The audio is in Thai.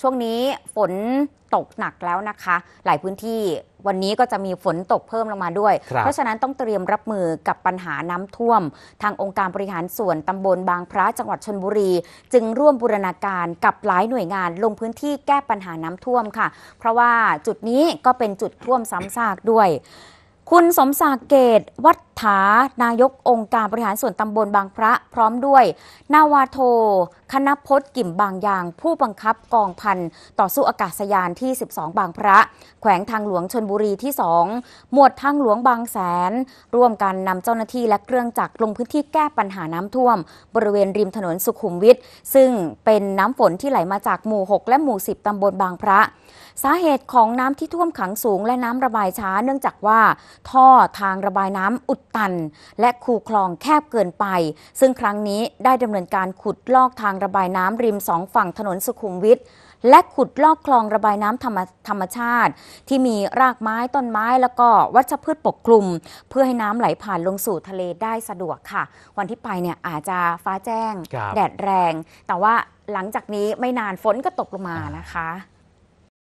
ช่วงนี้ฝนตกหนักแล้วนะคะ หลายพื้นที่วันนี้ก็จะมีฝนตกเพิ่มลงมาด้วย เพราะฉะนั้นต้องเตรียมรับมือกับปัญหาน้ำท่วม ทางองค์การบริหารส่วนตำบลบางพระจังหวัดชนบุรี จึงร่วมบูรณาการกับหลายหน่วยงานลงพื้นที่แก้ปัญหาน้ำท่วมค่ะ เพราะว่าจุดนี้ก็เป็นจุดท่วมซ้ำซากด้วยคุณสมศักดิ์เกต วัฒฐานายกองค์การบริหารส่วนตำบลบางพระพร้อมด้วย นาวาโท คณพจน์กิ่มบางยาง ผู้บังคับกองพันต่อสู้อากาศยานที่ 12 บางพระ แขวงทางหลวงชนบุรีที่ 2 หมวดทางหลวงบางแสน ร่วมกันนำเจ้าหน้าที่และเครื่องจักรลงพื้นที่แก้ปัญหาน้ำท่วม บริเวณริมถนนสุขุมวิทซึ่งเป็นน้ำฝนที่ไหลมาจากหมู่ 6 และหมู่ 10ตำบลบางพระสาเหตุของน้ำที่ท่วมขังสูงและน้ำระบายช้า เนื่องจากว่า ท่อทางระบายน้ำอุดตัน และคูคลองแคบเกินไป ซึ่งครั้งนี้ได้ดำเนินการขุดลอกทางระบายน้ำริมสองฝั่งถนนสุขุมวิทและขุดลอกคลองระบายน้ำธรรมธรรมชาติ ที่มีรากไม้ต้นไม้แล้วก็วัชพืชปกคลุม เพื่อให้น้ำไหลผ่านลงสู่ทะเลได้สะดวกค่ะ วันที่ไปเนี่ยอาจจะฟ้าแจ้ง แดดแรง แต่ว่าหลังจากนี้ไม่นานฝนก็ตกลงมานะคะ